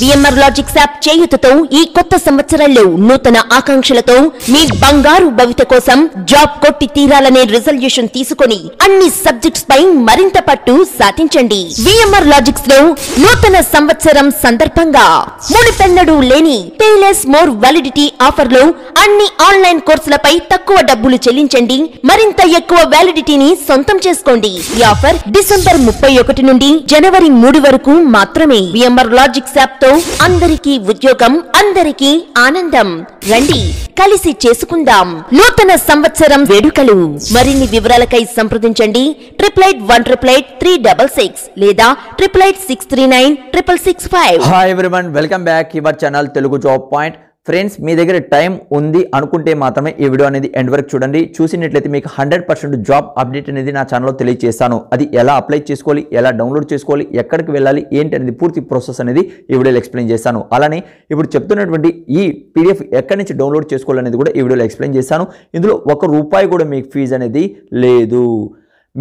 VMR logics app చేయుతతో ఈ కొత్త సంవత్సరంలో నూతన ఆకాంక్షలతో మీ బంగారు భవిత కోసం జాబ్ కొట్టి తీరాలనే రిజల్యూషన్ తీసుకుని అన్ని సబ్జెక్ట్స్ పై మరింత పట్టు సాధించండి విఎంఆర్ లాజిక్స్ లో నూతన సంవత్సరం సందర్భంగా మునిపెన్నడు లేని పేలెస్ మోర్ వ్యాలిడిటీ ఆఫర్ లో అన్ని ఆన్లైన్ కోర్సులపై తక్కువ డబ్బులు చెల్లించండి మరింత ఎక్కువ వ్యాలిడిటీని సొంతం చేసుకోండి ఈ ఆఫర్ డిసెంబర్ ముప్పై ఒకటి నుండి జనవరి మూడు వరకు మాత్రమే విఎంఆర్ లాజిక్స్ యాప్ తో అందరికీ ఉద్యోగం అందరికీ ఆనందం రండి కలిసి చేసుకుందాం నూతన సంవత్సరం వేడుకలు మరిన్ని వివరాలకై సంప్రదించండి triple eight one triple eight three double six లేదా triple eight six three nine triple six five hi everyone welcome back your channel Telugu job point friends మీ దగ్గర టైం ఉంది అనుకుంటే మాత్రమే ఈ వీడియో అనేది ఎండ్ వరకు చూడండి చూసినట్లయితే మీకు హండ్రెడ్ పర్సెంట్ జాబ్ అప్డేట్ అనేది నా ఛానల్లో తెలియజేస్తాను అది ఎలా అప్లై చేసుకోవాలి ఎలా డౌన్లోడ్ చేసుకోవాలి ఎక్కడికి వెళ్ళాలి ఏంటి అనేది పూర్తి ప్రాసెస్ అనేది ఈ వీడియోలో ఎక్స్ప్లెయిన్ చేస్తాను అలానే ఇప్పుడు చెప్తున్నటువంటి ఈ పీడిఎఫ్ ఎక్కడి నుంచి డౌన్లోడ్ చేసుకోవాలనేది కూడా ఈ వీడియోలో ఎక్స్ప్లెయిన్ చేస్తాను ఇందులో ఒక రూపాయి కూడా మీకు ఫీజు అనేది లేదు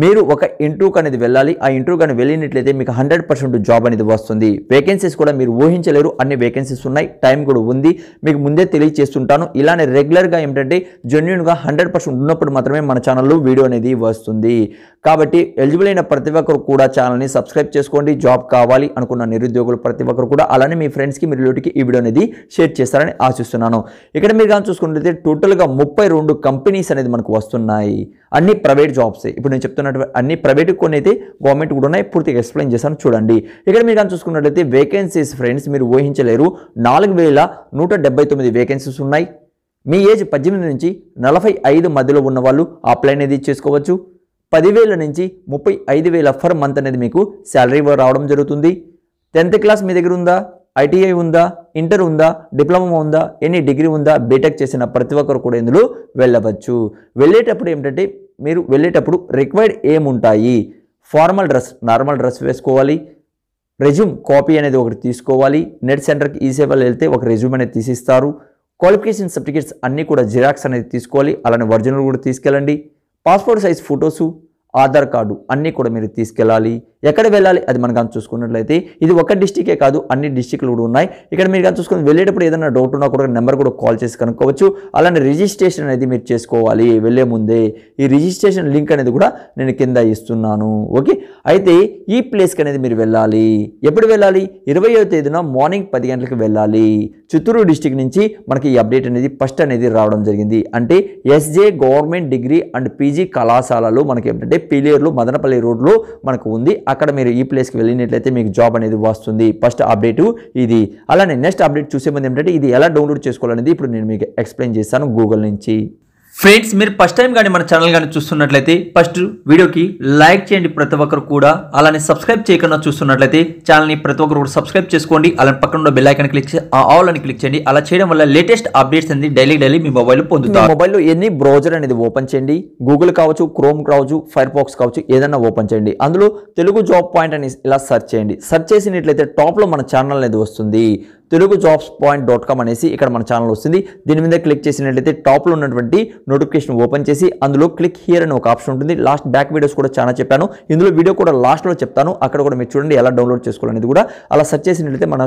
మీరు ఒక ఇంటర్వ్యూకి అనేది వెళ్ళాలి ఆ ఇంటర్వ్యూ కానీ వెళ్ళినట్లయితే మీకు హండ్రెడ్ పర్సెంట్ జాబ్ అనేది వస్తుంది వేకెన్సీస్ కూడా మీరు ఊహించలేరు అన్ని వేకెన్సీస్ ఉన్నాయి టైం కూడా ఉంది మీకు ముందే తెలియజేస్తుంటాను ఇలానే రెగ్యులర్గా ఏంటంటే జెన్యున్గా హండ్రెడ్ పర్సెంట్ ఉన్నప్పుడు మాత్రమే మన ఛానల్లో వీడియో అనేది వస్తుంది కాబట్టి ఎలిజిబుల్ అయిన ప్రతి ఒక్కరు కూడా ఛానల్ని సబ్స్క్రైబ్ చేసుకోండి జాబ్ కావాలి అనుకున్న నిరుద్యోగులు ప్రతి ఒక్కరు కూడా అలానే మీ ఫ్రెండ్స్కి మీ రిలేటివ్కి ఈ వీడియో అనేది షేర్ చేస్తారని ఆశిస్తున్నాను ఇక్కడ మీరు కానీ చూసుకున్నట్లయితే టోటల్గా ముప్పై రెండు కంపెనీస్ అనేది మనకు వస్తున్నాయి అన్ని ప్రైవేట్ జాబ్సే ఇప్పుడు నేను చెప్తున్నటువంటి అన్ని ప్రైవేట్ కొన్ని అయితే గవర్నమెంట్ కూడా ఉన్నాయి పూర్తిగా ఎక్స్ప్లెయిన్ చేశాను చూడండి ఇక్కడ మీరు కానీ చూసుకున్నట్లయితే వేకెన్సీస్ ఫ్రెండ్స్ మీరు ఊహించలేరు నాలుగు వేల నూట డెబ్బై తొమ్మిది వేకెన్సీస్ ఉన్నాయి మీ ఏజ్ పద్దెనిమిది నుంచి నలభై ఐదు మధ్యలో ఉన్న వాళ్ళు అప్లై అనేది చేసుకోవచ్చు పదివేల నుంచి ముప్పై ఐదు వేల ఫర్ మంత్ అనేది మీకు శాలరీ రావడం జరుగుతుంది టెన్త్ క్లాస్ మీ దగ్గర ఉందా ఐటీఐ ఉందా ఇంటర్ ఉందా డిప్లొమా ఉందా ఎనీ డిగ్రీ ఉందా బీటెక్ చేసిన ప్రతి ఒక్కరు కూడా ఇందులో వెళ్ళవచ్చు వెళ్ళేటప్పుడు ఏమిటంటే మీరు వెళ్ళేటప్పుడు రిక్వైర్డ్ ఏముంటాయి ఫార్మల్ డ్రెస్ నార్మల్ డ్రెస్ వేసుకోవాలి రెజ్యూమ్ కాపీ అనేది ఒకటి తీసుకోవాలి నెట్ సెంటర్కి ఈ సేవలు వెళ్తే ఒక రెజ్యూమ్ అనేది తీసిస్తారు క్వాలిఫికేషన్ సర్టిఫికేట్స్ అన్నీ కూడా జిరాక్స్ అనేది తీసుకోవాలి అలానే ఒరిజినల్ కూడా తీసుకెళ్ళండి passport size photos Aadhaar card అన్నీ కూడా మీరు తీసుకెళ్ళాలి ఎక్కడ వెళ్ళాలి అది మనం కానీ చూసుకున్నట్లయితే ఇది ఒక డిస్టికే కాదు అన్ని డిస్టిక్లు కూడా ఉన్నాయి ఇక్కడ మీరు కానీ చూసుకుని వెళ్ళేటప్పుడు ఏదైనా డౌట్ ఉన్నా కూడా నెంబర్ కూడా కాల్ చేసి కనుక్కోవచ్చు అలానే రిజిస్ట్రేషన్ అనేది మీరు చేసుకోవాలి వెళ్ళే ముందే ఈ రిజిస్ట్రేషన్ లింక్ అనేది కూడా నేను కింద ఇస్తున్నాను ఓకే అయితే ఈ ప్లేస్కి అనేది మీరు వెళ్ళాలి ఎప్పుడు వెళ్ళాలి ఇరవయో తేదీన మార్నింగ్ పది గంటలకు వెళ్ళాలి చిత్తూరు డిస్టిక్ నుంచి మనకి ఈ అప్డేట్ అనేది ఫస్ట్ అనేది రావడం జరిగింది అంటే SJ government degree and PG కళాశాలలో మనకి ఏంటంటే పిలేర్లు మదనపల్లి రోడ్లో మనకు ఉంది అక్కడ మీరు ఈ ప్లేస్కి వెళ్ళినట్లయితే మీకు జాబ్ అనేది వస్తుంది ఫస్ట్ అప్డేట్ ఇది అలానే నెక్స్ట్ అప్డేట్ చూసే ముందు ఏంటంటే ఇది ఎలా డౌన్లోడ్ చేసుకోవాలనేది ఇప్పుడు నేను మీకు ఎక్స్ప్లెయిన్ చేస్తాను గూగుల్ నుంచి ఫ్రెండ్స్ మీరు ఫస్ట్ టైం కానీ మన ఛానల్ కానీ చూస్తున్నట్లయితే ఫస్ట్ వీడియోకి లైక్ చేయండి ప్రతి ఒక్కరు కూడా అలానే సబ్స్క్రైబ్ చేయకుండా చూస్తున్నట్లయితే ఛానల్ని ప్రతి ఒక్కరు కూడా సబ్స్క్రైబ్ చేసుకోండి అలానే పక్కన ఉన్న బెల్ ఐకన్ క్లిక్ ఆల్ అని క్లిక్ చేయండి అలా చేయడం వల్ల లేటెస్ట్ అప్డేట్స్ అనేది డైలీ డైలీ మీ మొబైల్ పొందుతారు మొబైల్లో ఎన్ని బ్రౌజర్ అనేది ఓపెన్ చేయండి గూగుల్ కావచ్చు క్రోమ్ కావచ్చు ఫైర్ బాక్స్ కావచ్చు ఏదైనా ఓపెన్ చేయండి అందులో తెలుగు జాబ్ పాయింట్ అని ఇలా సెర్చ్ చేయండి సెర్చ్ చేసినట్లయితే టాప్లో మన ఛానల్ అనేది వస్తుంది Telugu jobs point dot com అనేసి ఇక్కడ మన ఛానల్ వస్తుంది దీని మీద క్లిక్ చేసినట్లయితే టాప్లో ఉన్నటువంటి నోటిఫికేషన్ ఓపెన్ చేసి అందులో క్లిక్ హియర్ అని ఒక ఆప్షన్ ఉంటుంది లాస్ట్ బ్యాక్ వీడియోస్ కూడా చాలా చెప్పాను ఇందులో వీడియో కూడా లాస్ట్లో చెప్తాను అక్కడ కూడా మీరు చూడండి ఎలా డౌన్లోడ్ చేసుకోవాలనేది కూడా అలా సెర్చ్ చేసినట్లయితే మన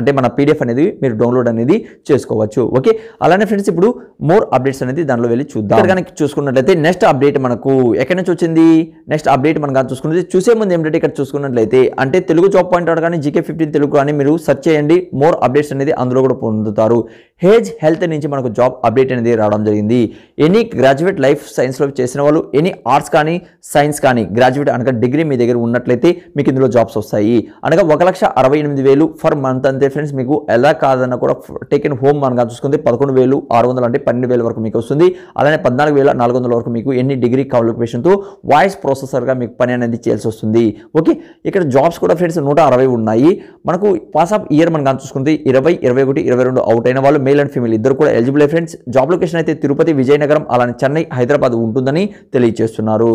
అంటే మన పీడిఎఫ్ అనేది మీరు డౌన్లోడ్ అనేది చేసుకోవచ్చు ఓకే అలానే ఫ్రెండ్స్ ఇప్పుడు మోర్ అప్డేట్స్ అనేది దానిలో వెళ్ళి చూద్దాం కనుక చూసుకున్నట్లయితే నెక్స్ట్ అప్డేట్ మనకు ఎక్కడి నుంచి వచ్చింది నెక్స్ట్ అప్డేట్ మనం కానీ చూసుకున్నది చూసే ముందు ఏంటంటే ఇక్కడ చూసుకున్నట్లయితే అంటే తెలుగు జాబ్ పాయింట్ కానీ జీకే ఫిఫ్టీన్ తెలుగు కానీ మీరు సెర్చ్ చేయండి మోర్ మోర్ అప్డేట్స్ అనేది అందులో కూడా పొందుతారు హేజ్ హెల్త్ నుంచి మనకు జాబ్ అప్డేట్ అనేది రావడం జరిగింది ఎనీ గ్రాడ్యుయేట్ లైఫ్ సైన్స్లో చేసిన వాళ్ళు ఎనీ ఆర్ట్స్ కానీ సైన్స్ కానీ గ్రాడ్యుయేట్ అనగా డిగ్రీ మీ దగ్గర ఉన్నట్లయితే మీకు ఇందులో జాబ్స్ వస్తాయి అనగా ఒక లక్ష అరవై ఎనిమిది వేలు ఫర్ మంత్ అంతే ఫ్రెండ్స్ మీకు ఎలా కాదన్నా కూడా టేకెన్ హోమ్ అనగా చూసుకుంటే పదకొండు వేలు ఆరు వందలు అంటే పన్నెండు వేల వరకు మీకు వస్తుంది అలానే పద్నాలుగు వేల నాలుగు వందల వరకు మీకు ఎన్ని డిగ్రీ క్వాలిఫికేషన్తో వాయిస్ ప్రాసెసర్గా మీకు పని అనేది చేయాల్సి వస్తుంది ఓకే ఇక్కడ జాబ్స్ కూడా ఫ్రెండ్స్ నూట అరవై ఉన్నాయి మనకు పాస్ ఆఫ్ ఇయర్ మనం కానీ చూసుకుంటే ఇరవై ఇరవై ఒకటి ఇరవై రెండు అవుట్ అయిన వాళ్ళు మేల్ అండ్ ఫీమేల్ ఇద్దరు కూడా ఎలిజిబుల్ ఫ్రెండ్స్ జాబ్ లొకేషన్ అయితే తిరుపతి విజయనగరం అలానే చెన్నై హైదరాబాద్ ఉంటుందని తెలియజేస్తున్నారు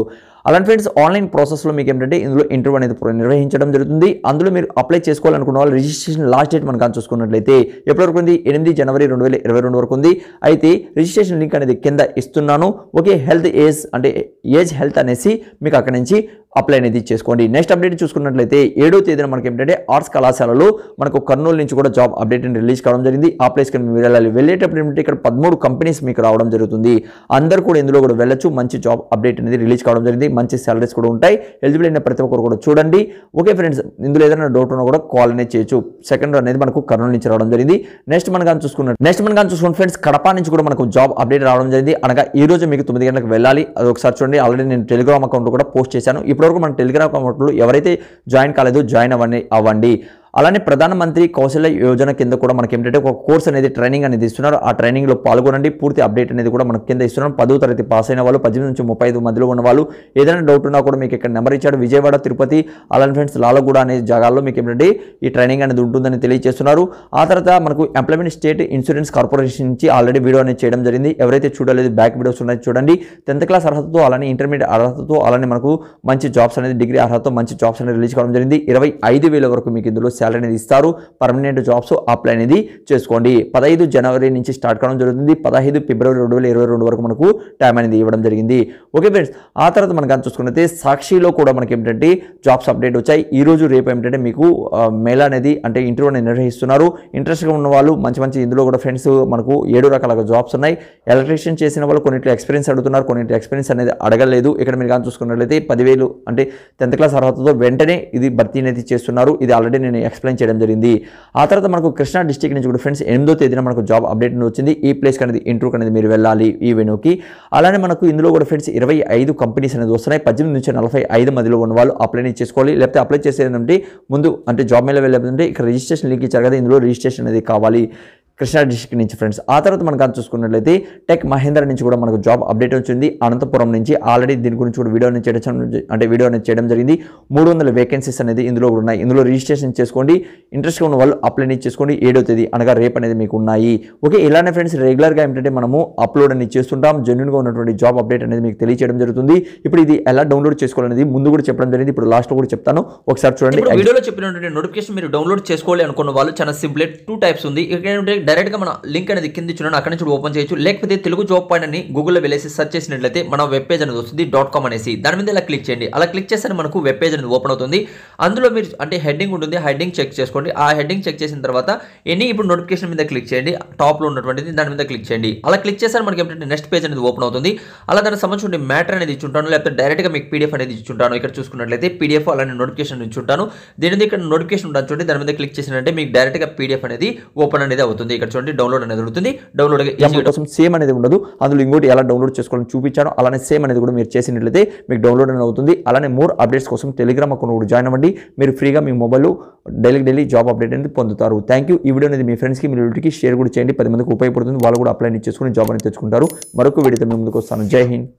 అలాంటి ఫ్రెండ్స్ ఆన్లైన్ ప్రాసెస్లో మీకు ఏంటంటే ఇందులో ఇంటర్వ్యూ అనేది నిర్వహించడం జరుగుతుంది అందులో మీరు అప్లై చేసుకోవాలనుకున్న వాళ్ళు రిజిస్ట్రేషన్ లాస్ట్ డేట్ మనం కానీ చూసుకున్నట్లయితే ఎప్పటి వరకు ఉంది ఎనిమిది జనవరి రెండు వేల ఇరవై రెండు వరకు ఉంది అయితే రిజిస్ట్రేషన్ లింక్ అనేది కింద ఇస్తున్నాను ఓకే హెల్త్ ఏజ్ అంటే ఏజ్ హెల్త్ అనేసి మీకు అక్కడ నుంచి అప్లై అనేది చేసుకోండి నెక్స్ట్ అప్డేట్ చూసుకున్నట్లయితే ఏడో తేదీన మనకి ఏంటంటే ఆర్ట్స్ కళాశాలలో మనకు కర్నూలు నుంచి కూడా జాబ్ అప్డేట్ అని రిలీజ్ కావడం జరిగింది ఆ ప్లేస్కి మీరు వెళ్ళాలి వెళ్ళేటప్పుడు ఏంటంటే ఇక్కడ పదమూడు కంపెనీస్ మీకు రావడం జరుగుతుంది అందరు కూడా ఇందులో కూడా వెళ్ళొచ్చు మంచి జాబ్ అప్డేట్ అనేది రిలీజ్ కావడం జరిగింది మంచి సాలరీస్ కూడా ఉంటాయి ఎలిజిబుల్ అయిన ప్రతి ఒక్కరు కూడా చూడండి ఓకే ఫ్రెండ్స్ ఇందులో ఏదైనా డౌట్ ఉన్నా కూడా కాల్ అనేది చేయొచ్చు సెకండ్ అనేది మనకు కర్నూలు నుంచి రావడం జరిగింది నెక్స్ట్ మనం కానీ చూసుకున్నాడు నెక్స్ట్ మనం కానీ చూసుకున్న ఫ్రెండ్స్ కడప నుంచి కూడా మనకు జాబ్ అప్డేట్ రావడం జరిగింది అనగా ఈ రోజు మీకు తొమ్మిది గంటలకు వెళ్ళాలి అది ఒకసారి చూడండి ఆల్రెడీ నేను టెలిగ్రామ్ అకౌంట్ కూడా పోస్ట్ చేశాను ఇప్పటివరకు మన టెలిగ్రామ్ అకౌంట్లో ఎవరైతే జాయిన్ కాలేదు జాయిన్ అవ్వండి అవ్వండి అలానే ప్రధానమంత్రి కౌశల్య యోజన కింద కూడా మనకి ఏంటంటే ఒక కోర్స్ అనేది ట్రైనింగ్ అనేది ఇస్తున్నారు ఆ ట్రైనింగ్లో పాల్గొనండి పూర్తి అప్డేట్ అనేది కూడా మనకి కింద ఇస్తున్నారు పదో తరగతి పాస్ అయిన వాళ్ళు పద్దెనిమిది నుంచి ముప్పై ఐదు మధ్యలో ఉన్న వాళ్ళు ఏదైనా డౌట్ ఉన్నా కూడా మీకు ఇక్కడ నెంబర్ ఇచ్చాడు విజయవాడ తిరుపతి అలానే ఫ్రెండ్స్ లాలగూడ అనే జాగాల్లో మీకు ఏంటంటే ఈ ట్రైనింగ్ అనేది ఉంటుందని తెలియజేస్తున్నారు ఆ తర్వాత మనకు ఎంప్లాయ్మెంట్ స్టేట్ ఇన్సూరెన్స్ కార్పొరేషన్ నుంచి ఆల్రెడీ వీడియో అనేది చేయడం జరిగింది ఎవరైతే చూడలేదు బ్యాక్ వీడియోస్ ఉన్నాయి చూడండి టెన్త్ క్లాస్ అర్హతతో అలానే ఇంటర్మీడియట్ అర్హతతో అలానే మనకు మంచి జాబ్స్ అనేది డిగ్రీ అర్హతతో మంచి జాబ్స్ అనేది రిలీజ్ కావడం జరిగింది ఇరవై ఐదు వేల వరకు మీకు ఇందులో శాలరీ అనేది ఇస్తారు పర్మనెంట్ జాబ్స్ అప్లై అనేది చేసుకోండి పదహైదు జనవరి నుంచి స్టార్ట్ కావడం జరుగుతుంది పదహైదు ఫిబ్రవరి రెండు వేల ఇరవై వరకు మనకు టైం అనేది ఇవ్వడం జరిగింది ఓకే ఫ్రెండ్స్ ఆ తర్వాత మనకు అని చూసుకున్నైతే సాక్షిలో కూడా మనకి ఏంటంటే జాబ్స్ అప్డేట్ వచ్చాయి ఈ రోజు రేపు ఏంటంటే మీకు మేళ అనేది అంటే ఇంటర్వ్యూ అనేది నిర్వహిస్తున్నారు ఇంట్రెస్ట్గా ఉన్న వాళ్ళు మంచి మంచి ఇందులో కూడా ఫ్రెండ్స్ మనకు ఏడు రకాల జాబ్స్ ఉన్నాయి ఎలక్ట్రీషియన్ చేసిన వాళ్ళు కొన్నింటి ఎక్స్పీరియన్స్ అడుగుతున్నారు కొన్నింటి ఎక్స్పీరియన్స్ అనేది అడగలేదు ఇక్కడ మీరు కానీ చూసుకున్నట్లయితే పదివేలు అంటే టెన్త్ క్లాస్ అర్హతతో వెంటనే ఇది భర్తీ అనేది చేస్తున్నారు ఇది ఆల్రెడీ నేను ఎక్స్ప్లెయిన్ చేయడం జరిగింది ఆ తర్వాత మనకు కృష్ణా డిస్టిక్ నుంచి కూడా ఫ్రెండ్స్ ఎనిమిదో తేదీన మనకు జాబ్ అప్డేట్ వచ్చింది ఈ ప్లేస్కి అనేది ఇంటర్వ్యూ అనేది మీరు వెళ్ళాలి ఈ వెనుకి అలానే మనకు ఇందులో కూడా ఫ్రెండ్స్ ఇరవై ఐదు కంపెనీస్ అనేది వస్తున్నాయి పద్దెనిమిది నుంచి నలభై ఐదు మధ్యలో ఉన్న వాళ్ళు అప్లై చేసుకోవాలి లేకపోతే అప్లై చేసేది ముందు అంటే జాబ్ మీద వెళ్ళాలంటే ఇక్కడ రిజిస్ట్రేషన్ లింక్ ఇచ్చారు కదా ఇందులో రిజిస్ట్రేషన్ అనేది కావాలి కృష్ణా డిస్టిక్ నుంచి ఫ్రెండ్స్ ఆ తర్వాత మనం కానీ చూసుకున్నట్లయితే టెక్ మహేంద్ర నుంచి కూడా మనకు జాబ్ అప్డేట్ వచ్చింది అనంతపురం నుంచి ఆల్రెడీ దీని గురించి కూడా వీడియో అనేది చేయడం అంటే వీడియో అనేది చేయడం జరిగింది మూడు వందల వేకెన్సీస్ అనేది ఇందులో కూడా ఉన్నాయి ఇందులో రిజిస్ట్రేషన్ చేసుకోండి ఇంట్రెస్ట్గా ఉన్న వాళ్ళు అప్లై చేసుకోండి ఏడో తేదీ అనగా రేపు అనేది మీకు ఉన్నాయి ఓకే ఇలానే ఫ్రెండ్స్ రెగ్యులర్గా ఏంటంటే మనము అప్లోడ్ అనేది చేస్తుంటాం జెన్యున్గా ఉన్నటువంటి జాబ్ అప్డేట్ అనేది మీకు తెలియచేయడం జరుగుతుంది ఇప్పుడు ఇది ఎలా డౌన్లోడ్ చేసుకోవాలనేది ముందు కూడా చెప్పడం జరిగింది ఇప్పుడు లాస్ట్లో కూడా చెప్తాను ఒకసారి చూడండి వీడియోలో చెప్పినటువంటి నోటిఫికేషన్ మీరు డౌన్లోడ్ చేసుకోవాలి అనుకున్న వాళ్ళు చాలా సింపుల్ టూ టైప్స్ ఉంది ఇక్కడ డైరెక్ట్గా మన లింక్ అనేది కింద చూడండి అక్కడ నుంచి ఓపెన్ చేయొచ్చు లేకపోతే తెలుగు జాబ్ పాయింట్ అని గూగుల్లో వెళ్ళేసి సెర్చ్ చేసినట్లయితే మన వెబ్ పేజ్ అనేది వస్తుంది డాట్ కామ్ అనేసి దాని మీద ఇలా క్లిక్ చేయండి అలా క్లిక్ చేస్తే మనకు వెబ్ పేజ్ అనేది ఓపెన్ అవుతుంది అందులో మీరు అంటే హెడ్డింగ్ ఉంటుంది హెడ్డింగ్ చెక్ చేసుకోండి ఆ హెడ్డింగ్ చెక్ చేసిన తర్వాత ఎనీ ఇప్పుడు నోటిఫికేషన్ మీద క్లిక్ చేయండి టాప్లో ఉన్నటువంటిది దాని మీద క్లిక్ చేయండి అలా క్లిక్ చేస్తే మనకి ఏంటంటే నెక్స్ట్ పేజ్ అనేది ఓపెన్ అవుతుంది అలా దానికి సంబంధించిన మ్యాటర్ అనేది ఇచ్చుంటాను లేకపోతే డైరెక్ట్గా మీకు పీడిఎఫ్ అనేది ఇచ్చుంటాను ఇక్కడ చూసుకున్నట్లయితే పీడిఎఫ్ అలానే నోటిఫికేషన్ ఇచ్చుంటాను దీని మీద ఇక్కడ నోటిఫికేషన్ చూడండి దాని మీద క్లిక్ చేసినట్టే మీకు డైరెక్ట్గా పీడిఎఫ్ అనేది ఓపెన్ అనేది అవుతుంది ఇక్కడ చూడండి డౌన్లోడ్ అనేది ఉంటుంది డౌన్లోడ్ కోసం సేమ్ అనేది ఉండదు అందులో ఇంకోటి ఎలా డౌన్లోడ్ చేసుకోవాలని చూపించాను అలానే సేమ్ అనేది కూడా మీరు చేసినట్లయితే మీకు డౌన్లోడ్ అనేది అవుతుంది అలానే మోర్ అప్డేట్స్ కోసం టెలిగ్రామ్ అకౌంట్ కూడా జాయిన్ అవ్వండి మీరు ఫ్రీగా మీ మొబైల్లో డైలీ డైలీ జాబ్ అప్డేట్ అనేది పొందుతారు థ్యాంక్ యూ ఈ వీడియో అనేది మీ ఫ్రెండ్స్కి మీ రిలేటివ్కి షేర్ కూడా చేయండి పది మందికి ఉపయోగపడుతుంది వాళ్ళు కూడా అప్లై చేసుకుని జాబ్ అనేది తెచ్చుకుంటారు మరొక వీడియోతో మీ ముందుకు వస్తాను జై హింద్